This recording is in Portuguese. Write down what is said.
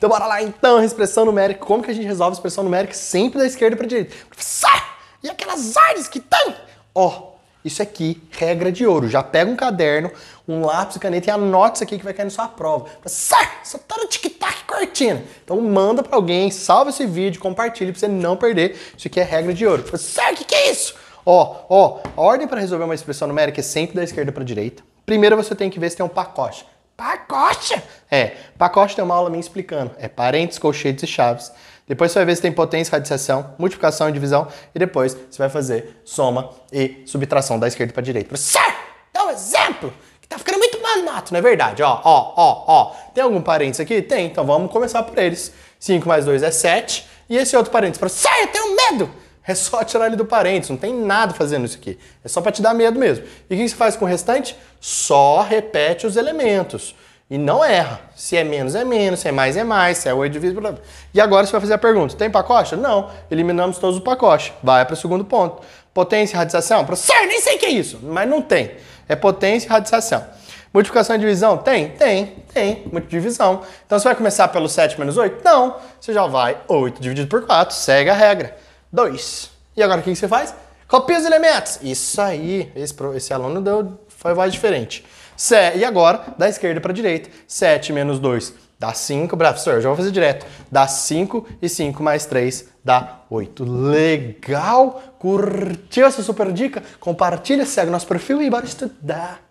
Então bora lá então, expressão numérica. Como que a gente resolve a expressão numérica sempre da esquerda para direita? Professor, e aquelas áreas que tem? Ó, isso aqui, regra de ouro. Já pega um caderno, um lápis e caneta e anota isso aqui que vai cair na sua prova. Professor, só tá no tic-tac curtindo. Então manda para alguém, salva esse vídeo, compartilha para você não perder. Isso aqui é regra de ouro. Professor, o que, que é isso? Ó, ó, a ordem para resolver uma expressão numérica é sempre da esquerda para direita. Primeiro você tem que ver se tem um pacote. Pacote? É, pacote tem uma aula minha explicando. É parênteses, colchetes e chaves. Depois você vai ver se tem potência, radiciação, multiplicação e divisão. E depois você vai fazer soma e subtração da esquerda para direita. Professor, dá um exemplo! Que tá ficando muito manato, não é verdade? Ó, ó, ó, ó. Tem algum parênteses aqui? Tem, então vamos começar por eles. 5 mais 2 é 7. E esse outro parênteses? Professor, eu tenho medo! É só tirar ele do parênteses, não tem nada fazendo isso aqui. É só para te dar medo mesmo. E o que você faz com o restante? Só repete os elementos. E não erra. Se é menos, é menos. Se é mais, é mais. Se é 8 dividido por... E agora você vai fazer a pergunta. Tem pacote? Não. Eliminamos todos os pacotes. Vai para o segundo ponto. Potência e radiação? Professor, nem sei o que é isso. Mas não tem. É potência e radiação. Multiplicação e divisão? Tem? Tem, tem. Multidivisão. Então você vai começar pelo 7 menos 8? Não. Você já vai 8 dividido por 4, segue a regra. 2. E agora o que você faz? Copia os elementos. Isso aí. Esse, esse aluno deu, foi mais diferente e agora, da esquerda para a direita, 7 menos 2 dá 5, professor, eu já vou fazer direto, dá 5 e 5 mais 3 dá 8. Legal? Curtiu essa super dica? Compartilha, segue nosso perfil e bora estudar!